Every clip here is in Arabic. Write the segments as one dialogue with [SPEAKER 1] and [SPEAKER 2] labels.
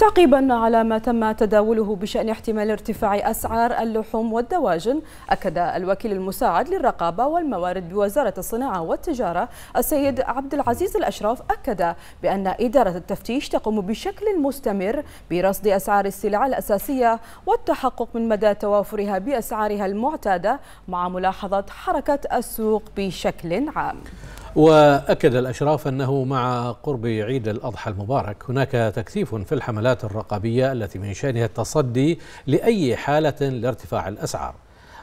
[SPEAKER 1] تعقيبا على ما تم تداوله بشأن احتمال ارتفاع أسعار اللحوم والدواجن أكد الوكيل المساعد للرقابة والموارد بوزارة الصناعة والتجارة السيد عبد العزيز الأشراف أكد بأن إدارة التفتيش تقوم بشكل مستمر برصد أسعار السلع الأساسية والتحقق من مدى توافرها بأسعارها المعتادة مع ملاحظة حركة السوق بشكل عام
[SPEAKER 2] وأكد الأشراف أنه مع قرب عيد الأضحى المبارك هناك تكثيف في الحملات الرقابية التي من شأنها التصدي لأي حالة لارتفاع الأسعار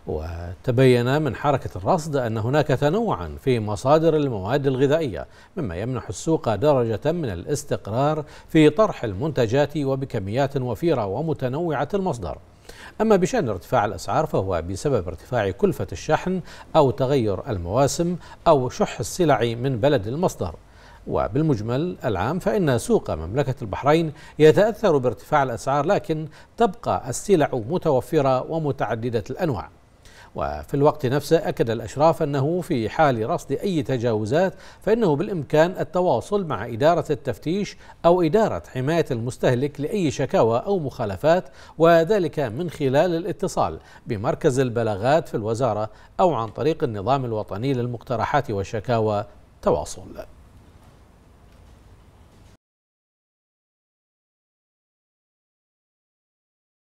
[SPEAKER 2] وتبين من حركة الرصد أن هناك تنوعا في مصادر المواد الغذائية مما يمنح السوق درجة من الاستقرار في طرح المنتجات وبكميات وفيرة ومتنوعة المصدر أما بشأن ارتفاع الأسعار فهو بسبب ارتفاع كلفة الشحن أو تغير المواسم أو شح السلع من بلد المصدر وبالمجمل العام فإن سوق مملكة البحرين يتأثر بارتفاع الأسعار لكن تبقى السلع متوفرة ومتعددة الأنواع وفي الوقت نفسه أكد الأشراف أنه في حال رصد أي تجاوزات فإنه بالإمكان التواصل مع إدارة التفتيش أو إدارة حماية المستهلك لأي شكاوى أو مخالفات وذلك من خلال الاتصال بمركز البلاغات في الوزارة أو عن طريق النظام الوطني للمقترحات والشكاوى تواصل